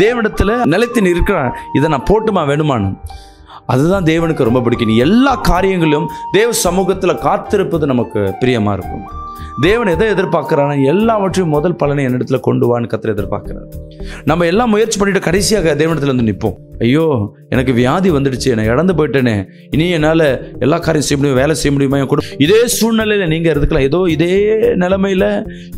தேவனிடத்தில் நிலைத்து நிற்கிறான் இதை நான் போட்டுமா வேணுமான்னு அதுதான் தேவனுக்கு ரொம்ப பிடிக்கும் நீ எல்லா காரியங்களும் தேவ சமூகத்தில் காத்திருப்பது நமக்கு பிரியமாக இருக்கும் தேவன் எதை எதிர்பார்க்குறானா எல்லாவற்றையும் முதல் பலனை என்னிடத்துல கொண்டு வான்னு கத்திர எதிர்பார்க்குறாரு நம்ம எல்லாம் முயற்சி பண்ணிட்டு கடைசியாக தேவனத்தில் வந்து நிற்போம் ஐயோ எனக்கு வியாதி வந்துடுச்சு என்னை இழந்து போயிட்டேனே இனி என்னால் எல்லா காரியம் செய்ய முடியும் வேலை செய்ய முடியுமா கூட இதே சூழ்நிலையில் நீங்கள் இருக்கலாம் ஏதோ இதே நிலமையில்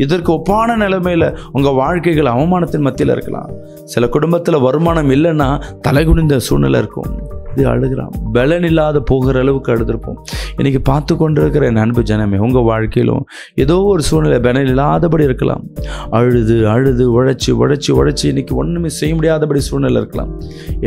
இதற்கு ஒப்பான நிலமையில் உங்கள் வாழ்க்கைகள் அவமானத்தின் மத்தியில் இருக்கலாம் சில குடும்பத்தில் வருமானம் இல்லைன்னா தலைகுனிந்த சூழ்நிலை இருக்கும் இது அழுகிறான் பலன் இல்லாத போகிற அளவுக்கு அழுதுருப்போம் இன்றைக்கி பார்த்து கொண்டிருக்கிற என் அன்பு ஜனமே உங்கள் வாழ்க்கையிலும் ஏதோ ஒரு சூழ்நிலை பலன் இல்லாதபடி இருக்கலாம் அழுது அழுது உழைச்சி உழைச்சி உழைச்சி இன்றைக்கி ஒன்றுமே செய்ய முடியாதபடி சூழ்நிலை இருக்கலாம்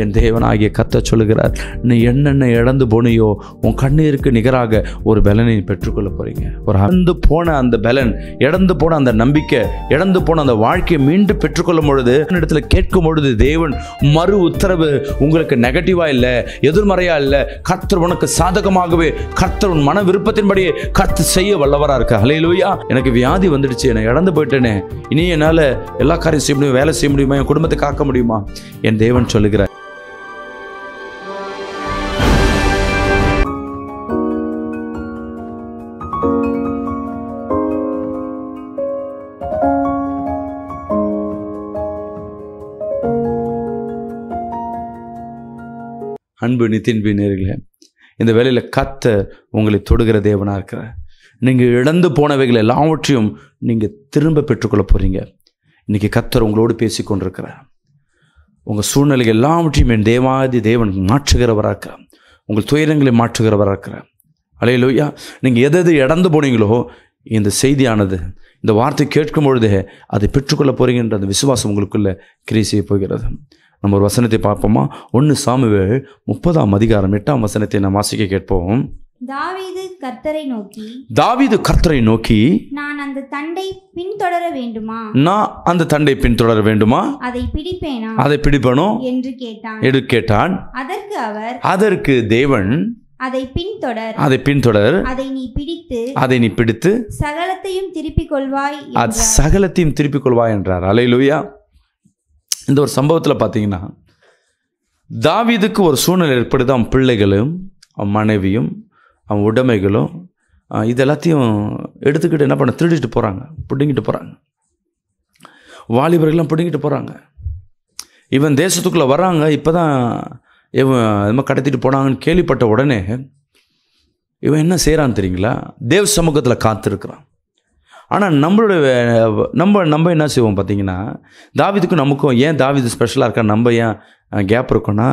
என் தேவனாகிய கத்த சொல்லுகிறார் நீ என்னென்ன இழந்து போனியோ உன் கண்ணீருக்கு நிகராக ஒரு பலனை பெற்றுக்கொள்ள போகிறீங்க ஒரு இழந்து போன அந்த பலன் இழந்து போன அந்த நம்பிக்கை இழந்து போன அந்த வாழ்க்கையை மீண்டும் பெற்றுக்கொள்ளும் பொழுது இடத்துல கேட்கும் பொழுது தேவன் மறு உத்தரவு உங்களுக்கு நெகட்டிவாக இல்லை எதிர்மறையா இல்ல கர்த்தர் உனக்கு சாதகமாகவே கர்த்தர் உன் மன விருப்பத்தின்படியே கர்த்து செய்ய வல்லவரா இருக்க ஹலையிலூயா எனக்கு வியாதி வந்துடுச்சு என்ன இழந்து போயிட்டேனே இனி என்னால எல்லா காரியம் செய்ய முடியும் வேலை செய்ய முடியுமா என் குடும்பத்தை காக்க முடியுமா என் தேவன் சொல்லுகிற அன்பு நிதின் பின்னர்களே இந்த வேலையில் கத்த உங்களை தொடுகிற தேவனாக இருக்கிற நீங்கள் இழந்து போனவைகள் எல்லாவற்றையும் நீங்கள் திரும்ப பெற்றுக்கொள்ள போகிறீங்க இன்றைக்கி கத்தர் உங்களோடு பேசி கொண்டிருக்கிறார் உங்கள் சூழ்நிலைகள் எல்லாவற்றையும் என் தேவாதி தேவன் மாற்றுகிறவராக இருக்கிற உங்கள் துயரங்களை மாற்றுகிறவராக இருக்கிறேன் அலையிலோயா நீங்கள் எது எது இழந்து போனீங்களோ இந்த செய்தியானது இந்த வார்த்தை கேட்கும் பொழுதே அதை பெற்றுக்கொள்ள போகிறீங்கன்ற அந்த விசுவாசம் உங்களுக்குள்ளே கிரீ செய்ய போகிறது நம்ம ஒரு வசனத்தை பார்ப்போமா ஒன்று சாமுவேல் முப்பதாம் அதிகாரம் எட்டாம் வசனத்தை நாம் வாசிக்க கேட்போம் தாவீது கர்த்தரை நோக்கி தாவீது கர்த்தரை நோக்கி நான் அந்த தண்டை பின்தொடர வேண்டுமா நான் அந்த தண்டை பின்தொடர வேண்டுமா அதை பிடிப்பேனா அதை பிடிப்பனோ என்று கேட்டான் என்று கேட்டான் அதற்கு அவர் அதற்கு தேவன் அதை பின்தொடர் அதை பின்தொடர் அதை நீ பிடித்து அதை நீ பிடித்து சகலத்தையும் திருப்பிக் கொள்வாய் அது சகலத்தையும் திருப்பிக் கொள்வாய் என்றார் அலையிலுயா இந்த ஒரு சம்பவத்தில் பார்த்தீங்கன்னா தாவிதுக்கு ஒரு சூழ்நிலை ஏற்படுது அவன் பிள்ளைகளும் அவன் மனைவியும் அவன் உடைமைகளும் இது எல்லாத்தையும் எடுத்துக்கிட்டு என்ன பண்ண திருடிட்டு போகிறாங்க பிடுங்கிட்டு போகிறாங்க வாலிபர்கள்லாம் பிடுங்கிட்டு போகிறாங்க இவன் தேசத்துக்குள்ளே வராங்க இப்போ தான் இவன் இது கடத்திட்டு போனாங்கன்னு கேள்விப்பட்ட உடனே இவன் என்ன செய்கிறான்னு தெரியுங்களா தேவ் சமூகத்தில் காத்திருக்கிறான் ஆனால் நம்மளுடைய நம்ம நம்ம என்ன செய்வோம் பார்த்தீங்கன்னா தாவிதுக்கும் நமக்கும் ஏன் தாவிது ஸ்பெஷலாக இருக்கா நம்ம ஏன் கேப் இருக்கோன்னா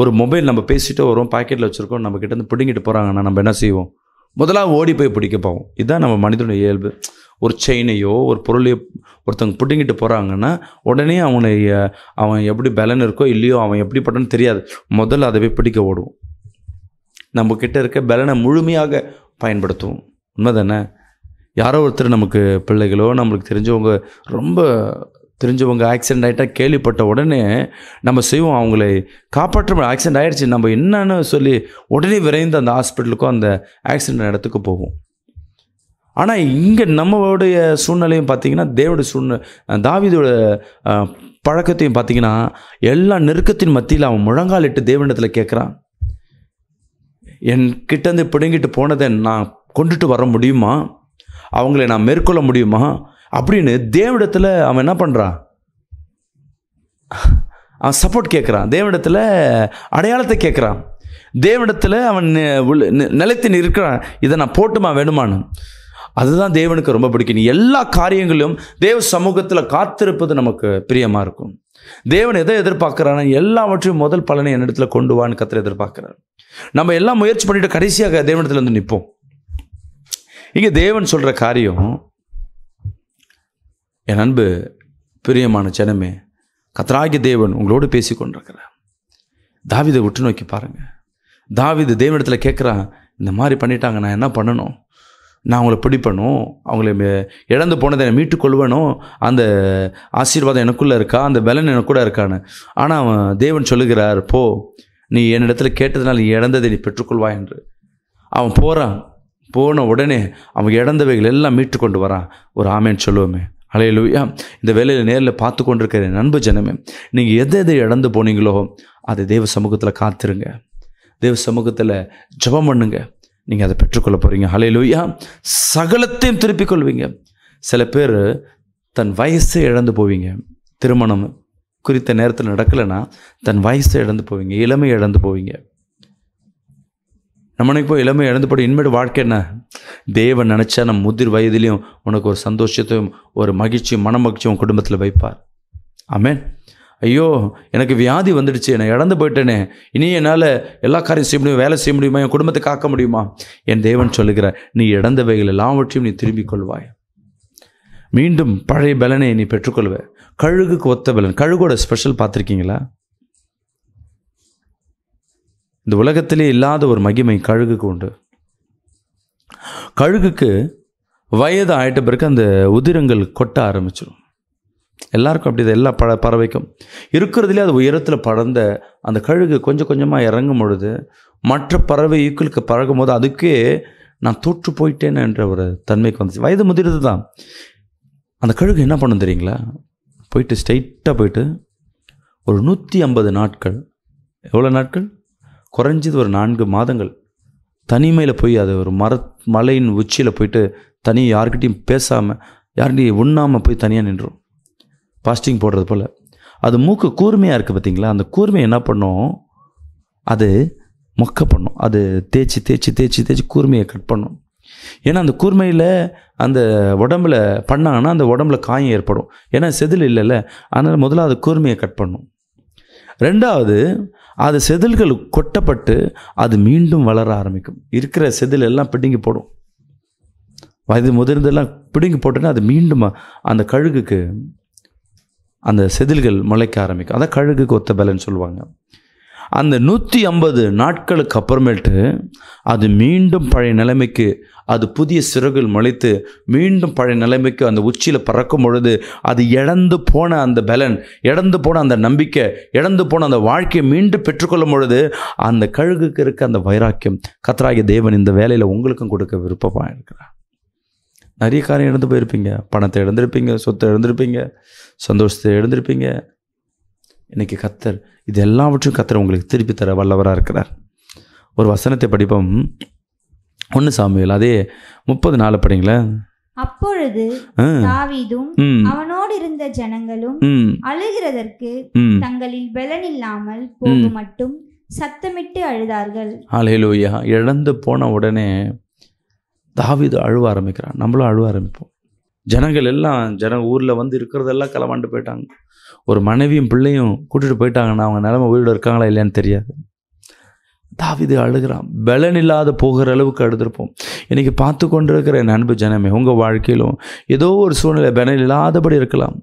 ஒரு மொபைல் நம்ம பேசிட்டு வரும் பாக்கெட்டில் வச்சுருக்கோம் நம்ம கிட்டேருந்து பிடுங்கிட்டு போகிறாங்கன்னா நம்ம என்ன செய்வோம் முதலாக ஓடி போய் பிடிக்க போவோம் இதுதான் நம்ம மனிதனுடைய இயல்பு ஒரு செயினையோ ஒரு பொருளையோ ஒருத்தவங்க பிடுங்கிட்டு போகிறாங்கன்னா உடனே அவனை அவன் எப்படி பலன் இருக்கோ இல்லையோ அவன் எப்படிப்பட்டன்னு தெரியாது முதல்ல அதை போய் பிடிக்க ஓடுவோம் நம்மக்கிட்ட இருக்க பலனை முழுமையாக பயன்படுத்துவோம் உண்மை தானே யாரோ ஒருத்தர் நமக்கு பிள்ளைகளோ நம்மளுக்கு தெரிஞ்சவங்க ரொம்ப தெரிஞ்சவங்க ஆக்சிடென்ட் ஆகிட்டா கேள்விப்பட்ட உடனே நம்ம செய்வோம் அவங்கள காப்பாற்ற ஆக்சிடென்ட் ஆகிடுச்சு நம்ம என்னன்னு சொல்லி உடனே விரைந்து அந்த ஹாஸ்பிட்டலுக்கோ அந்த ஆக்சிடென்ட் இடத்துக்கு போவோம் ஆனால் இங்கே நம்மளுடைய சூழ்நிலையும் பார்த்திங்கன்னா தேவடைய சூழ்நிலை தாவிதோட பழக்கத்தையும் பார்த்திங்கன்னா எல்லா நெருக்கத்தின் மத்தியில் அவன் முழங்காலிட்டு தேவனிடத்தில் கேட்குறான் என் கிட்டேருந்து பிடுங்கிட்டு போனதை நான் கொண்டுட்டு வர முடியுமா அவங்களை நான் மேற்கொள்ள முடியுமா அப்படின்னு தேவிடத்தில் அவன் என்ன பண்ணுறான் அவன் சப்போர்ட் கேட்குறான் தேவிடத்தில் அடையாளத்தை கேட்குறான் தேவிடத்தில் அவன் நிலைத்து நிற்கிறான் இதை நான் போட்டுமா வேணுமான்னு அதுதான் தேவனுக்கு ரொம்ப பிடிக்கும் எல்லா காரியங்களிலும் தேவ சமூகத்தில் காத்திருப்பது நமக்கு பிரியமாக இருக்கும் தேவன் எதை எதிர்பார்க்கிறான் எல்லாவற்றையும் முதல் பலனை என்னிடத்தில் கொண்டு வான்னு கத்திர எதிர்பார்க்குறாரு நம்ம எல்லாம் முயற்சி பண்ணிட்டு கடைசியாக தேவனத்தில் வந்து நிற்போம் இங்கே தேவன் சொல்கிற காரியம் என் அன்பு பிரியமான ஜனமே கத்ராகி தேவன் உங்களோடு பேசி கொண்டிருக்கிறார் தாவிதை விட்டு நோக்கி பாருங்கள் தாவிது தேவனிடத்தில் கேட்குறான் இந்த மாதிரி பண்ணிட்டாங்க நான் என்ன பண்ணணும் நான் அவங்கள பிடிப்பணும் அவங்கள இழந்து போனதை என்னை மீட்டு கொள்வனும் அந்த ஆசீர்வாதம் எனக்குள்ளே இருக்கா அந்த பலன் கூட இருக்கான்னு ஆனால் அவன் தேவன் சொல்லுகிறார் போ நீ என்னிடத்துல கேட்டதுனால நீ இழந்ததை நீ பெற்றுக்கொள்வாய் என்று அவன் போகிறான் போன உடனே அவங்க இழந்தவைகள் எல்லாம் மீட்டு கொண்டு வரான் ஒரு ஆமேன்னு சொல்லுவோமே அலையலுயா இந்த வேலையில் நேரில் பார்த்து கொண்டிருக்கிற நண்பு ஜனமே நீங்கள் எதை எதை இழந்து போனீங்களோ அதை தேவ சமூகத்தில் காத்துருங்க தேவ சமூகத்தில் ஜபம் பண்ணுங்க நீங்கள் அதை பெற்றுக்கொள்ள போகிறீங்க அலையலுயா சகலத்தையும் திருப்பிக் கொள்வீங்க சில பேர் தன் வயசை இழந்து போவீங்க திருமணம் குறித்த நேரத்தில் நடக்கலைன்னா தன் வயசை இழந்து போவீங்க இளமையை இழந்து போவீங்க நம்மனைக்கு போய் இளமை இழந்துபடும் இனிமேல் வாழ்க்கை என்ன தேவன் நினச்சா நம்ம முதிர் வயதிலையும் உனக்கு ஒரு சந்தோஷத்தையும் ஒரு மகிழ்ச்சியும் மன மகிழ்ச்சியும் குடும்பத்தில் வைப்பார் ஆமேன் ஐயோ எனக்கு வியாதி வந்துடுச்சு என்னை இழந்து போயிட்டேனே இனி என்னால் எல்லா காரியம் செய்ய முடியும் வேலை செய்ய முடியுமா என் குடும்பத்தை காக்க முடியுமா என் தேவன் சொல்லுகிற நீ இழந்தவைகள் எல்லாவற்றையும் நீ திரும்பிக் கொள்வாய் மீண்டும் பழைய பலனை நீ பெற்றுக்கொள்வே கழுகுக்கு ஒத்த பலன் கழுகோட ஸ்பெஷல் பார்த்துருக்கீங்களா இந்த உலகத்திலே இல்லாத ஒரு மகிமை கழுகுக்கு உண்டு கழுகுக்கு வயது ஆகிட்ட பிறகு அந்த உதிரங்கள் கொட்ட ஆரம்பிச்சிடும் எல்லாருக்கும் அப்படி எல்லா ப பறவைக்கும் இருக்கிறதுலே அது உயரத்தில் பறந்த அந்த கழுகு கொஞ்சம் கொஞ்சமாக இறங்கும் பொழுது மற்ற பறவை ஈக்களுக்கு பழகும் போது அதுக்கே நான் தோற்று போயிட்டேன்னு என்ற ஒரு தன்மைக்கு வந்துச்சு வயது முதிர்ந்து தான் அந்த கழுகு என்ன பண்ணும் தெரியுங்களா போயிட்டு ஸ்ட்ரைட்டாக போயிட்டு ஒரு நூற்றி ஐம்பது நாட்கள் எவ்வளோ நாட்கள் குறைஞ்சது ஒரு நான்கு மாதங்கள் தனிமையில் போய் அது ஒரு மர மலையின் உச்சியில் போயிட்டு தனியாக யாருக்கிட்டையும் பேசாமல் யார்கிட்டையும் உண்ணாமல் போய் தனியாக நின்றோம் ஃபாஸ்டிங் போடுறது போல் அது மூக்கு கூர்மையாக இருக்குது பார்த்திங்களா அந்த கூர்மை என்ன பண்ணும் அது மொக்க பண்ணும் அது தேய்ச்சி தேய்ச்சி தேய்ச்சி தேய்ச்சி கூர்மையை கட் பண்ணும் ஏன்னா அந்த கூர்மையில் அந்த உடம்புல பண்ணாங்கன்னா அந்த உடம்புல காயம் ஏற்படும் ஏன்னா செதில் இல்லைல்ல அதனால் முதல்ல அது கூர்மையை கட் பண்ணும் ரெண்டாவது அது செதில்கள் கொட்டப்பட்டு அது மீண்டும் வளர ஆரம்பிக்கும் இருக்கிற செதில் எல்லாம் பிடுங்கி போடும் வயது முதிர்ந்தெல்லாம் பிடுங்கி போட்டோன்னா அது மீண்டும் அந்த கழுகுக்கு அந்த செதில்கள் முளைக்க ஆரம்பிக்கும் அதான் கழுகுக்கு ஒத்த பலன்னு சொல்லுவாங்க அந்த நூற்றி ஐம்பது நாட்களுக்கு அப்புறமேட்டு அது மீண்டும் பழைய நிலைமைக்கு அது புதிய சிறகுகள் முளைத்து மீண்டும் பழைய நிலைமைக்கு அந்த உச்சியில் பறக்கும் பொழுது அது இழந்து போன அந்த பலன் இழந்து போன அந்த நம்பிக்கை இழந்து போன அந்த வாழ்க்கையை மீண்டும் பெற்றுக்கொள்ளும் பொழுது அந்த கழுகுக்கு இருக்க அந்த வைராக்கியம் கத்ராகிய தேவன் இந்த வேலையில் உங்களுக்கும் கொடுக்க விருப்பமாக இருக்கிறார் நிறைய காரியம் இழந்து போயிருப்பீங்க பணத்தை இழந்திருப்பீங்க சொத்தை இழந்திருப்பீங்க சந்தோஷத்தை இழந்திருப்பீங்க இன்றைக்கி கத்தர் இது எல்லாவற்றும் கத்தர் உங்களுக்கு திருப்பி தர வல்லவராக இருக்கிறார் ஒரு வசனத்தை படிப்போம் ஒன்று சாமியல் அதே முப்பது நாள் படிங்களேன் அப்பொழுது தாவீதும் அவனோடு இருந்த ஜனங்களும் அழுகிறதற்கு தங்களில் பலன் இல்லாமல் போது மட்டும் சத்தமிட்டு அழுதார்கள் அலையிலோயா இழந்து போன உடனே தாவிது அழுவ ஆரம்பிக்கிறான் நம்மளும் அழுவ ஆரம்பிப்போம் ஜனங்கள் எல்லாம் ஜன ஊரில் வந்து இருக்கிறதெல்லாம் கலவாண்டு போயிட்டாங்க ஒரு மனைவியும் பிள்ளையும் கூட்டிகிட்டு போயிட்டாங்கன்னா அவங்க நிலமை உயிரோடு இருக்காங்களா இல்லையான்னு தெரியாது தாவிது அழுகிறான் பலன் இல்லாத போகிற அளவுக்கு அழுதுருப்போம் இன்றைக்கி பார்த்து கொண்டிருக்கிற என் அன்பு ஜனமே உங்கள் வாழ்க்கையிலும் ஏதோ ஒரு சூழ்நிலை பலன் இல்லாதபடி இருக்கலாம்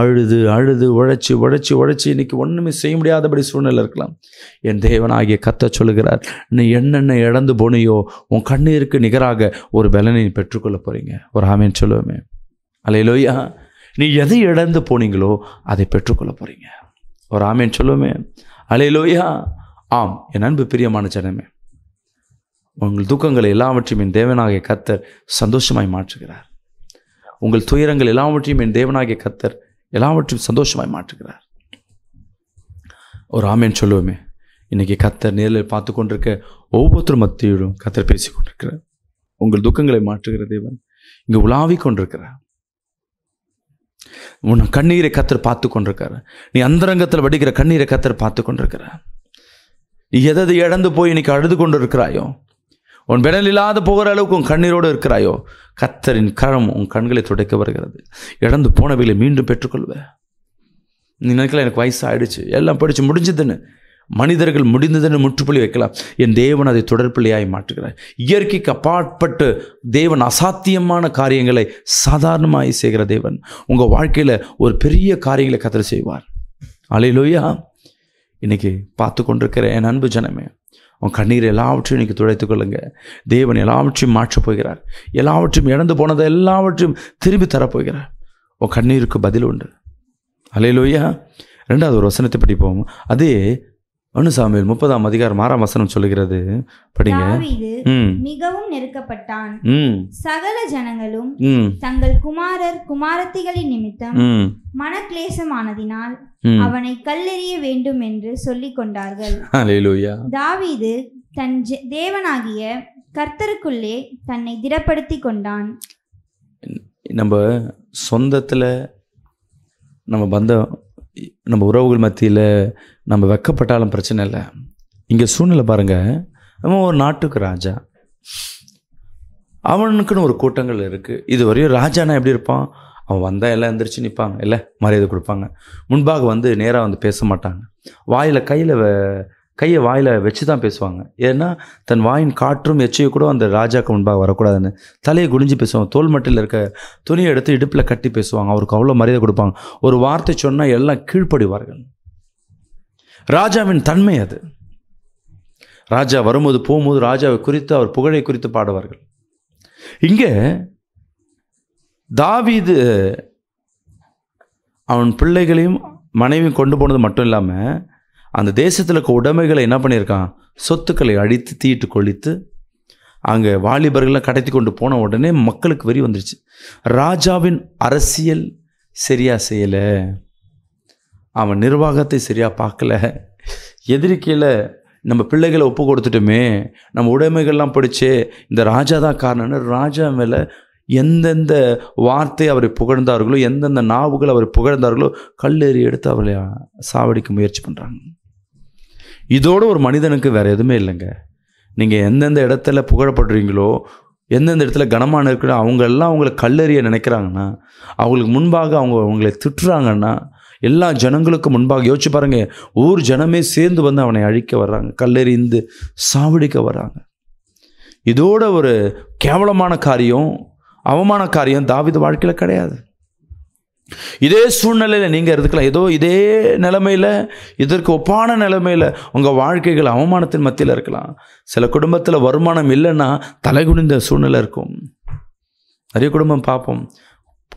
அழுது அழுது உழைச்சி உழைச்சி உழைச்சி இன்றைக்கி ஒன்றுமே செய்ய முடியாதபடி சூழ்நிலை இருக்கலாம் என் தேவனாகிய கத்த சொல்லுகிறார் நீ என்னென்ன இழந்து போனியோ உன் கண்ணீருக்கு நிகராக ஒரு பலனை பெற்றுக்கொள்ள போகிறீங்க ஒரு ஆமின்னு சொல்லுவோமே அலையிலோயா நீ எதை இழந்து போனீங்களோ அதை பெற்றுக்கொள்ள போகிறீங்க ஒரு ஆமேன் சொல்லுமே அலையிலோயா ஆம் என் அன்பு பிரியமான ஜனமே உங்கள் துக்கங்களை எல்லாவற்றையும் என் தேவனாகிய கத்தர் சந்தோஷமாய் மாற்றுகிறார் உங்கள் துயரங்கள் எல்லாவற்றையும் என் தேவனாகிய கத்தர் எல்லாவற்றையும் சந்தோஷமாய் மாற்றுகிறார் ஒரு ஆமேன் சொல்லுவோமே இன்றைக்கி கத்தர் நேரில் பார்த்து கொண்டிருக்க ஒவ்வொருத்தரும் மத்தியோடும் கத்தர் பேசி கொண்டிருக்கிறார் உங்கள் துக்கங்களை மாற்றுகிற தேவன் இங்கே உலாவிக் கொண்டிருக்கிறார் உன் கண்ணீரை கத்தர் பார்த்து கொண்டிருக்கிற நீ அந்தரங்கத்தில் வடிக்கிற கண்ணீரை கத்தர் பார்த்து கொண்டிருக்கிற நீ எதது இழந்து போய் இன்னைக்கு அழுது கொண்டு இருக்கிறாயோ உன் விடல் இல்லாத போகிற அளவுக்கு உன் கண்ணீரோடு இருக்கிறாயோ கத்தரின் கரம் உன் கண்களை துடைக்க வருகிறது இழந்து போனவைகளை மீண்டும் பெற்றுக்கொள்வேன் நீ நினைக்கல எனக்கு வயசு ஆயிடுச்சு எல்லாம் படித்து முடிஞ்சதுன்னு மனிதர்கள் முடிந்ததென்று முற்றுப்புள்ளி வைக்கலாம் என் தேவன் அதை தொடர்பிள்ளையாய் மாற்றுகிறார் இயற்கைக்கு அப்பாற்பட்டு தேவன் அசாத்தியமான காரியங்களை சாதாரணமாய் செய்கிற தேவன் உங்கள் வாழ்க்கையில் ஒரு பெரிய காரியங்களை கத்திர செய்வார் அலையிலோயா இன்றைக்கி பார்த்து கொண்டிருக்கிற என் அன்பு ஜனமே உன் கண்ணீர் எல்லாவற்றையும் இன்றைக்கி துடைத்து கொள்ளுங்க தேவன் எல்லாவற்றையும் மாற்றப் போகிறார் எல்லாவற்றையும் இழந்து போனதை எல்லாவற்றையும் திரும்பி தரப்போகிறார் உன் கண்ணீருக்கு பதில் உண்டு அலையிலோயா ரெண்டாவது ஒரு வசனத்தை படிப்போம் அதே அனுசாமியில் முப்பதாம் அதிகாரம் ஆறாம் வசனம் சொல்லுகிறது படிங்க மிகவும் நெருக்கப்பட்டான் சகல ஜனங்களும் தங்கள் குமாரர் குமாரத்திகளின் நிமித்தம் மன கிளேசமானதினால் அவனை கல்லெறிய வேண்டும் என்று சொல்லிக் கொண்டார்கள் தாவீது தன் தேவனாகிய கர்த்தருக்குள்ளே தன்னை திடப்படுத்தி கொண்டான் நம்ம சொந்தத்தில் நம்ம பந்தம் நம்ம உறவுகள் மத்தியில் நம்ம வெக்கப்பட்டாலும் பிரச்சனை இல்லை இங்கே சூழ்நிலை பாருங்கள் நம்ம ஒரு நாட்டுக்கு ராஜா அவனுக்குன்னு ஒரு கூட்டங்கள் இருக்குது இது வரையும் ராஜானா எப்படி இருப்பான் அவன் வந்தால் எல்லாம் எந்திரிச்சு நிற்பாங்க இல்லை மரியாதை கொடுப்பாங்க முன்பாக வந்து நேராக வந்து பேச மாட்டாங்க வாயில் கையில் கையை வாயில் வச்சு தான் பேசுவாங்க ஏன்னா தன் வாயின் காற்றும் எச்சையும் கூட அந்த ராஜாக்கு முன்பாக வரக்கூடாதுன்னு தலையை குடிஞ்சு பேசுவாங்க தோல் மட்டில் இருக்க துணியை எடுத்து இடுப்பில் கட்டி பேசுவாங்க அவருக்கு அவ்வளோ மரியாதை கொடுப்பாங்க ஒரு வார்த்தை சொன்னால் எல்லாம் கீழ்ப்படிவார்கள் ராஜாவின் தன்மை அது ராஜா வரும்போது போகும்போது ராஜாவை குறித்து அவர் புகழை குறித்து பாடுவார்கள் இங்கே தாவிது அவன் பிள்ளைகளையும் மனைவியும் கொண்டு போனது மட்டும் இல்லாமல் அந்த தேசத்தில் இருக்க உடைமைகளை என்ன பண்ணியிருக்கான் சொத்துக்களை அழித்து தீட்டு கொளித்து அங்கே வாலிபர்கள்லாம் கடத்தி கொண்டு போன உடனே மக்களுக்கு வரி வந்துருச்சு ராஜாவின் அரசியல் சரியாக செய்யலை அவன் நிர்வாகத்தை சரியாக பார்க்கல எதிரிக்கையில் நம்ம பிள்ளைகளை ஒப்பு கொடுத்துட்டோமே நம்ம உடைமைகள்லாம் படித்தே இந்த ராஜா தான் காரணம்னு ராஜா மேலே எந்தெந்த வார்த்தை அவரை புகழ்ந்தார்களோ எந்தெந்த நாவுகள் அவரை புகழ்ந்தார்களோ கல்லெறி எடுத்து அவளை சாவடிக்க முயற்சி பண்ணுறாங்க இதோடு ஒரு மனிதனுக்கு வேறு எதுவுமே இல்லைங்க நீங்கள் எந்தெந்த இடத்துல புகழப்படுறீங்களோ எந்தெந்த இடத்துல கனமான இருக்கிற அவங்க எல்லாம் அவங்கள கல்லறிய நினைக்கிறாங்கன்னா அவங்களுக்கு முன்பாக அவங்க அவங்களை திட்டுறாங்கன்னா எல்லா ஜனங்களுக்கும் முன்பாக யோசிச்சு பாருங்கள் ஊர் ஜனமே சேர்ந்து வந்து அவனை அழிக்க வர்றாங்க கல்லறிந்து சாவடிக்க வர்றாங்க இதோட ஒரு கேவலமான காரியம் அவமான காரியம் தாவித வாழ்க்கையில் கிடையாது இதே சூழ்நிலையில் நீங்கள் இருக்கலாம் ஏதோ இதே நிலமையில் இதற்கு ஒப்பான நிலமையில் உங்கள் வாழ்க்கைகள் அவமானத்தின் மத்தியில் இருக்கலாம் சில குடும்பத்தில் வருமானம் இல்லைன்னா தலைகுனிந்த சூழ்நிலை இருக்கும் நிறைய குடும்பம் பார்ப்போம்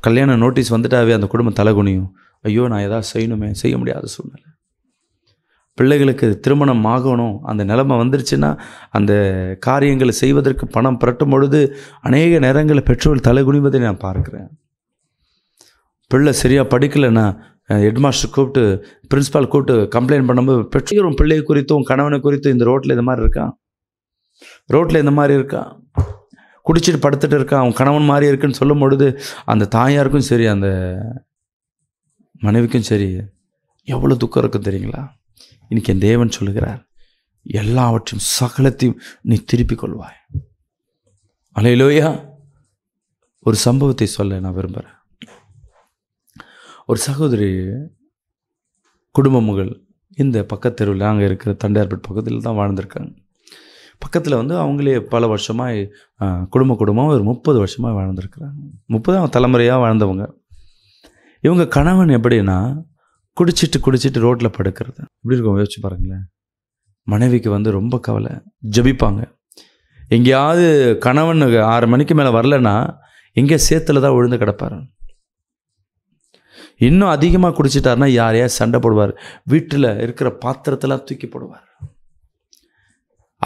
கல்யாண நோட்டீஸ் வந்துட்டாவே அந்த குடும்பம் தலைகுனியும் ஐயோ நான் எதாவது செய்யணுமே செய்ய முடியாத சூழ்நிலை பிள்ளைகளுக்கு திருமணம் ஆகணும் அந்த நிலைமை வந்துருச்சுன்னா அந்த காரியங்களை செய்வதற்கு பணம் புரட்டும் பொழுது அநேக நேரங்களில் பெற்றோர் தலைகுனிவதை நான் பார்க்குறேன் பிள்ளை சரியாக படிக்கலைன்னா ஹெட்மாஸ்டர் கூப்பிட்டு பிரின்ஸிபால் கூப்பிட்டு கம்ப்ளைண்ட் பண்ணும்போது பெற்றோரும் பிள்ளையை குறித்தும் கணவனை குறித்தும் இந்த ரோட்டில் இந்த மாதிரி இருக்கான் ரோட்டில் இந்த மாதிரி இருக்கான் குடிச்சிட்டு படுத்துட்டு இருக்கான் அவன் கணவன் மாதிரி இருக்குன்னு சொல்லும் பொழுது அந்த தாயாருக்கும் சரி அந்த மனைவிக்கும் சரி எவ்வளோ துக்கம் இருக்கும் தெரியுங்களா இன்றைக்கி என் தேவன் சொல்லுகிறார் எல்லாவற்றையும் சகலத்தையும் நீ திருப்பிக் கொள்வாய் அலையிலோயா ஒரு சம்பவத்தை சொல்ல நான் விரும்புகிறேன் ஒரு சகோதரி குடும்பமுகள் இந்த பக்கத்தெருவில் அங்கே இருக்கிற தண்டையார்பேட் பக்கத்தில் தான் வாழ்ந்திருக்காங்க பக்கத்தில் வந்து அவங்களே பல வருஷமாக குடும்ப குடும்பமாக ஒரு முப்பது வருஷமாக வாழ்ந்துருக்குறாங்க முப்பதாம் தலைமுறையாக வாழ்ந்தவங்க இவங்க கணவன் எப்படின்னா குடிச்சிட்டு குடிச்சிட்டு ரோட்டில் படுக்கிறது எப்படி இருக்கும் யோசிச்சு பாருங்களேன் மனைவிக்கு வந்து ரொம்ப கவலை ஜபிப்பாங்க எங்கேயாவது கணவன் ஆறு மணிக்கு மேலே வரலன்னா எங்கேயா சேத்துல தான் விழுந்து கிடப்பாரு இன்னும் அதிகமாக குடிச்சிட்டாருன்னா யாரையா சண்டை போடுவார் வீட்டில் இருக்கிற பாத்திரத்தெல்லாம் தூக்கி போடுவார்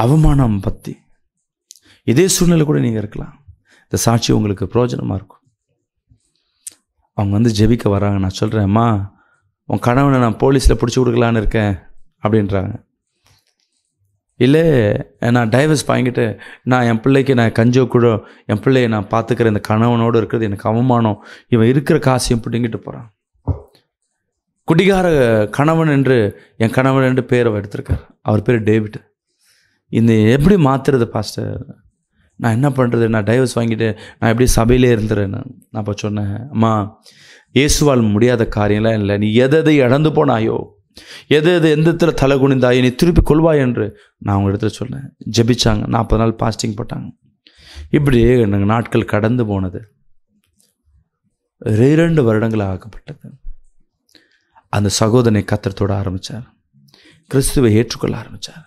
அவமானம் பற்றி இதே சூழ்நிலை கூட நீங்கள் இருக்கலாம் இந்த சாட்சி உங்களுக்கு பிரயோஜனமாக இருக்கும் அவங்க வந்து ஜெபிக்க வராங்க நான் சொல்கிறேன்ம்மா உன் கணவனை நான் போலீஸில் பிடிச்சி கொடுக்கலான்னு இருக்கேன் அப்படின்றாங்க இல்லை நான் டைவர்ஸ் வாங்கிட்டு நான் என் பிள்ளைக்கு நான் கஞ்சோ கூட என் பிள்ளையை நான் பார்த்துக்கிற இந்த கணவனோடு இருக்கிறது எனக்கு அவமானம் இவன் இருக்கிற காசையும் பிடிங்கிட்டு போகிறான் குடிகார கணவன் என்று என் கணவன் என்று பேர் அவர் எடுத்திருக்கார் அவர் பேர் டேவிட் இந்த எப்படி மாற்றுறது பாஸ்டர் நான் என்ன பண்ணுறது நான் டைவர்ஸ் வாங்கிட்டு நான் எப்படி சபையிலே இருந்துறேன் நான் இப்போ சொன்னேன் அம்மா இயேசுவால் முடியாத காரியம்லாம் இல்லை நீ எதை எதை இழந்து போனாயோ எது எது எந்த இடத்துல தலை குனிந்தாயோ நீ திருப்பி கொள்வாய் என்று நான் அவங்க இடத்துல சொன்னேன் ஜெபிச்சாங்க நாற்பது நாள் பாஸ்டிங் போட்டாங்க இப்படி நாட்கள் கடந்து போனது இரண்டு வருடங்கள் ஆக்கப்பட்டது அந்த சகோதரனை கத்திரத்தோட ஆரம்பித்தார் கிறிஸ்துவை ஏற்றுக்கொள்ள ஆரம்பித்தார்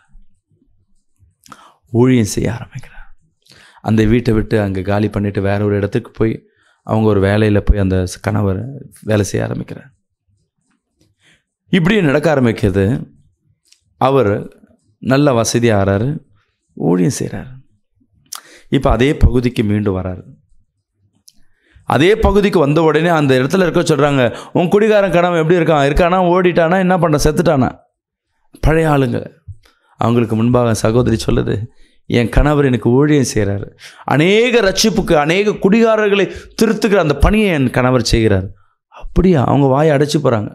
ஊழியம் செய்ய ஆரம்பிக்கிறார் அந்த வீட்டை விட்டு அங்கே காலி பண்ணிவிட்டு வேற ஒரு இடத்துக்கு போய் அவங்க ஒரு வேலையில் போய் அந்த கணவர் வேலை செய்ய ஆரம்பிக்கிறார் இப்படியே நடக்க ஆரம்பிக்கிறது அவர் நல்ல வசதியாகிறாரு ஊழியம் செய்கிறார் இப்போ அதே பகுதிக்கு மீண்டும் வராரு அதே பகுதிக்கு வந்த உடனே அந்த இடத்துல இருக்க சொல்கிறாங்க உன் குடிகாரன் கடமை எப்படி இருக்கான் இருக்கானா ஓடிட்டானா என்ன பண்ண செத்துட்டானா பழைய ஆளுங்க அவங்களுக்கு முன்பாக சகோதரி சொல்லுது என் கணவர் எனக்கு ஊழியம் செய்கிறாரு அநேக ரட்சிப்புக்கு அநேக குடிகாரர்களை திருத்துக்கிற அந்த பணியை என் கணவர் செய்கிறார் அப்படியா அவங்க வாயை அடைச்சி போகிறாங்க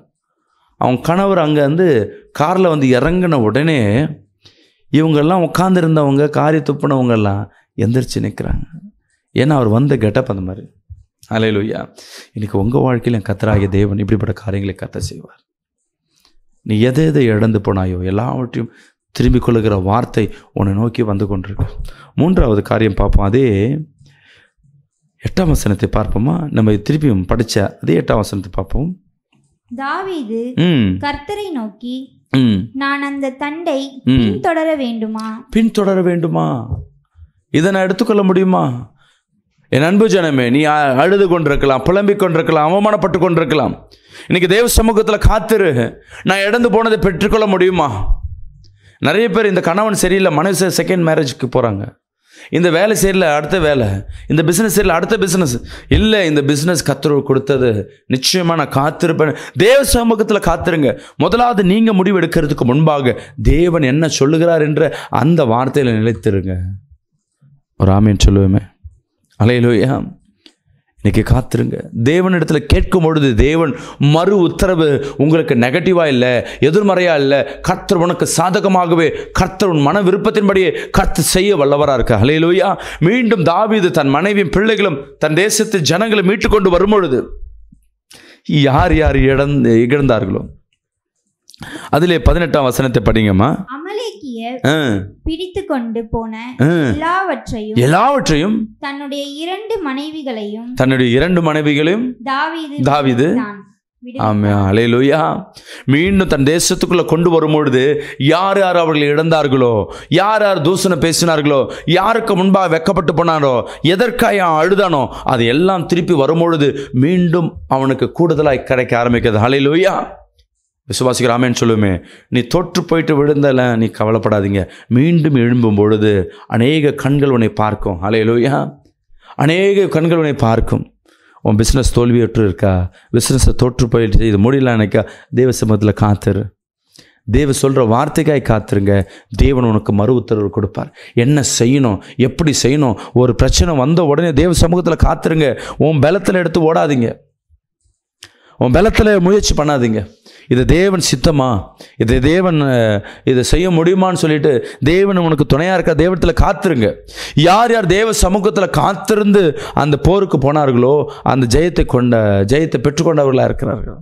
அவங்க கணவர் அங்கே வந்து காரில் வந்து இறங்கின உடனே இவங்கெல்லாம் உட்காந்துருந்தவங்க காரி துப்புனவங்கெல்லாம் எந்திரிச்சு நிற்கிறாங்க ஏன்னா அவர் வந்த கெட்டப் அந்த மாதிரி அலையலுயா இன்னைக்கு உங்கள் வாழ்க்கையில் கத்தராகிய தேவன் இப்படிப்பட்ட காரியங்களை கத்த செய்வார் நீ எதை எதை இழந்து போனாயோ எல்லாவற்றையும் திரும்பி கொள்ளுகிற வார்த்தை உன்னை நோக்கி வந்து கொண்டிருக்கு மூன்றாவது காரியம் பார்ப்போம் அதே எட்டாம் வசனத்தை பார்ப்போமா நம்ம திருப்பியும் படித்த அதே எட்டாம் வசனத்தை பார்ப்போம் தாவீது கர்த்தரை நோக்கி நான் அந்த தண்டை பின்தொடர வேண்டுமா பின்தொடர வேண்டுமா இதை நான் எடுத்துக்கொள்ள முடியுமா என் அன்பு ஜனமே நீ அழுது கொண்டிருக்கலாம் புலம்பிக் கொண்டிருக்கலாம் அவமானப்பட்டு கொண்டிருக்கலாம் இன்னைக்கு தேவ சமூகத்தில் காத்திரு நான் இழந்து போனதை பெற்றுக்கொள்ள முடியுமா நிறைய பேர் இந்த கணவன் சரியில்லை மனுஷ செகண்ட் மேரேஜுக்கு போகிறாங்க இந்த வேலை சரியில்லை அடுத்த வேலை இந்த பிஸ்னஸ் சரியில்லை அடுத்த பிஸ்னஸ் இல்லை இந்த பிஸ்னஸ் கத்துரு கொடுத்தது நிச்சயமாக நான் காத்திருப்பேன் தேவ சமூகத்தில் காத்திருங்க முதலாவது நீங்கள் முடிவு எடுக்கிறதுக்கு முன்பாக தேவன் என்ன சொல்லுகிறார் என்ற அந்த வார்த்தையில் நிலைத்திருங்க ஒரு சொல்லுவேமே அலையிலோயா இன்றைக்கி காத்திருங்க தேவனிடத்தில் கேட்கும் பொழுது தேவன் மறு உத்தரவு உங்களுக்கு நெகட்டிவாக இல்லை எதிர்மறையாக இல்லை கர்த்தர் உனக்கு சாதகமாகவே கர்த்தர் உன் மன விருப்பத்தின்படியே கர்த்தர் செய்ய வல்லவராக இருக்கு அலையிலோயா மீண்டும் தாவிது தன் மனைவியும் பிள்ளைகளும் தன் தேசத்து ஜனங்களை மீட்டுக்கொண்டு வரும்பொழுது யார் யார் இழந்து இகழ்ந்தார்களோ அதிலே பதினெட்டாம் வசனத்தை படிங்கம்மா அமலேக்கியர் பிடித்து கொண்டு போன எல்லாவற்றையும் எல்லாவற்றையும் தன்னுடைய இரண்டு மனைவிகளையும் தன்னுடைய இரண்டு மனைவிகளையும் தாவீது தாவீது அலையலுயா மீண்டும் தன் தேசத்துக்குள்ள கொண்டு வரும்பொழுது யார் யார் அவர்கள் இழந்தார்களோ யார் யார் தூசணம் பேசினார்களோ யாருக்கு முன்பாக வெக்கப்பட்டு போனாரோ எதற்காக அழுதானோ அது எல்லாம் திருப்பி வரும்பொழுது மீண்டும் அவனுக்கு கூடுதலாக கிடைக்க ஆரம்பிக்கிறது அலையலுயா விசுவாசிக்கிறாமேன்னு சொல்லுமே நீ தோற்று போயிட்டு விழுந்தல நீ கவலைப்படாதீங்க மீண்டும் எழும்பும் பொழுது அநேக கண்கள் உன்னை பார்க்கும் அலையலோயா அநேக கண்கள் உன்னை பார்க்கும் உன் பிஸ்னஸ் தோல்வியற்று இருக்கா பிஸ்னஸை தோற்று போயிட்டு இது முடியலனாக்கா தேவ சமூகத்தில் காத்துரு தேவ சொல்கிற வார்த்தைக்காய் காத்துருங்க தேவன் உனக்கு மறு உத்தரவு கொடுப்பார் என்ன செய்யணும் எப்படி செய்யணும் ஒரு பிரச்சனை வந்த உடனே தேவ சமூகத்தில் காத்துருங்க உன் பலத்தில் எடுத்து ஓடாதீங்க உன் பலத்தில் முயற்சி பண்ணாதீங்க இது தேவன் சித்தமா இது தேவன் இதை செய்ய முடியுமான்னு சொல்லிட்டு தேவன் உனக்கு துணையாக இருக்கா தேவத்தில் காத்திருங்க யார் யார் தேவ சமூகத்தில் காத்திருந்து அந்த போருக்கு போனார்களோ அந்த ஜெயத்தை கொண்ட ஜெயத்தை பெற்றுக்கொண்டவர்களாக இருக்கிறார்கள்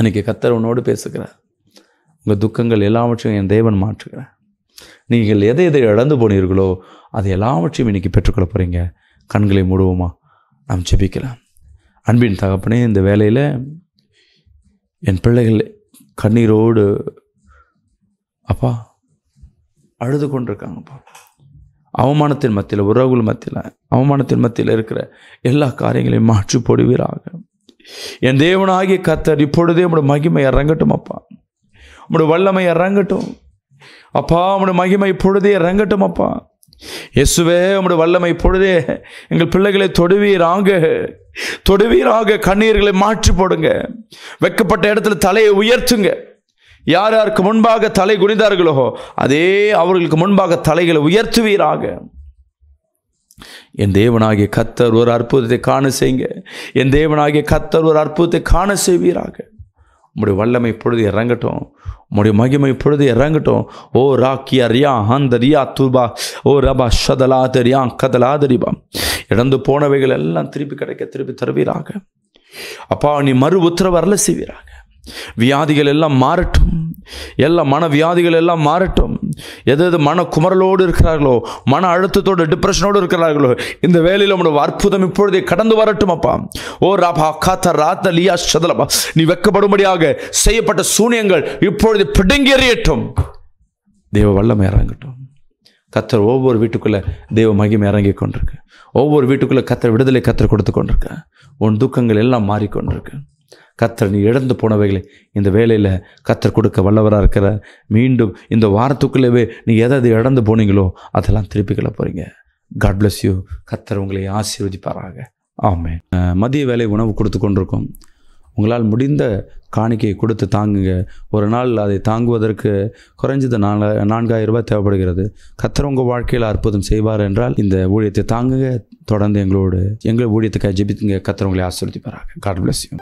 இன்றைக்கி கத்தர் உன்னோடு பேசுகிறார் உங்கள் துக்கங்கள் எல்லாவற்றையும் என் தேவன் மாற்றுகிறார் நீங்கள் எதை எதை இழந்து போனீர்களோ அது எல்லாவற்றையும் இன்றைக்கி பெற்றுக்கொள்ள போகிறீங்க கண்களை மூடுவோமா நாம் ஜெபிக்கலாம் அன்பின் தகப்பனே இந்த வேலையில் என் பிள்ளைகள் கண்ணீரோடு அப்பா அழுது கொண்டிருக்காங்கப்பா அவமானத்தின் மத்தியில் உறவுகள் மத்தியில் அவமானத்தின் மத்தியில் இருக்கிற எல்லா காரியங்களையும் மாற்றி போடுவீராக என் தேவனாகிய கத்தர் இப்பொழுதே உங்களோட மகிமை இறங்கட்டும் அப்பா உங்களோட வல்லமை இறங்கட்டும் அப்பா உங்களோட மகிமை இப்பொழுதே இறங்கட்டும் அப்பா இயேசுவே உங்களுடைய வல்லமை பொழுதே எங்கள் பிள்ளைகளை தொடுவீராங்க தொடுவீராக கண்ணீர்களை மாற்றி போடுங்க வைக்கப்பட்ட இடத்துல தலையை உயர்த்துங்க யார் யாருக்கு முன்பாக தலை குனிந்தார்களோ அதே அவர்களுக்கு முன்பாக தலைகளை உயர்த்துவீராக என் தேவனாகிய கத்தர் ஒரு அற்புதத்தை காண செய்யுங்க என் தேவனாகிய கத்தர் ஒரு அற்புதத்தை காண செய்வீராக உம்முடைய வல்லமை இப்பொழுது இறங்கட்டும் உம்முடைய மகிமை இப்பொழுது இறங்கட்டும் ஓ ராக்கிய அரியா ஹந்த ரியா தூபா ஓ ரபா ஷதலா தெரியா கதலா தெரிபா இழந்து போனவைகள் எல்லாம் திருப்பி கிடைக்க திருப்பி தருவீராக அப்பா நீ மறு உத்தரவு செய்வீராக வியாதிகள் எல்லாம் மாறட்டும் எல்லா மன வியாதிகள் எல்லாம் மாறட்டும் எது எது மன குமரலோடு இருக்கிறார்களோ மன அழுத்தத்தோடு டிப்ரெஷனோடு இருக்கிறார்களோ இந்த வேலையில் நம்மளோட அற்புதம் இப்பொழுதே கடந்து வரட்டும் அப்பா ஓ ராபா காத்த ராத்த லியா சதலப்பா நீ வெக்கப்படும்படியாக செய்யப்பட்ட சூனியங்கள் இப்பொழுது பிடுங்கெறியட்டும் தெய்வ வல்லமை இறங்கட்டும் கத்தர் ஒவ்வொரு வீட்டுக்குள்ளே தெய்வ மகிமை இறங்கி கொண்டிருக்கு ஒவ்வொரு வீட்டுக்குள்ளே கத்தர் விடுதலை கத்தர் கொடுத்து கொண்டிருக்க உன் துக்கங்கள் எல்லாம் மாறிக்கொண்டிருக்கு கத்தர் நீ இழந்து போனவைகளை இந்த வேலையில் கத்தர் கொடுக்க வல்லவராக இருக்கிறார் மீண்டும் இந்த வாரத்துக்குள்ளவே நீ எதாவது இழந்து போனீங்களோ அதெல்லாம் திருப்பிக்கல போகிறீங்க காட் பிளஸ் யூ கத்தர் உங்களை ஆசீர்வதிப்பாராக ஆமே மதிய வேலை உணவு கொடுத்து கொண்டிருக்கோம் உங்களால் முடிந்த காணிக்கையை கொடுத்து தாங்குங்க ஒரு நாள் அதை தாங்குவதற்கு குறைஞ்சது நாலு நான்காயிரம் ரூபாய் தேவைப்படுகிறது கத்தர் உங்கள் வாழ்க்கையில் அற்புதம் செய்வார் என்றால் இந்த ஊழியத்தை தாங்குங்க தொடர்ந்து எங்களோடு எங்கள் ஊழியத்துக்காக ஜெபித்துங்க கத்தர் உங்களை ஆசிரியப்பாராங்க காட் பிளஸ் யூ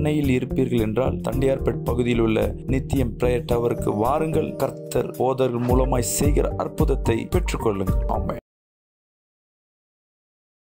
சென்னையில் இருப்பீர்கள் என்றால் தண்டியார்பேட் பகுதியில் உள்ள நித்தியம் பிரேயர் டவருக்கு வாருங்கள் கர்த்தர் போதர்கள் மூலமாய் செய்கிற அற்புதத்தை பெற்றுக்கொள்ளுங்கள்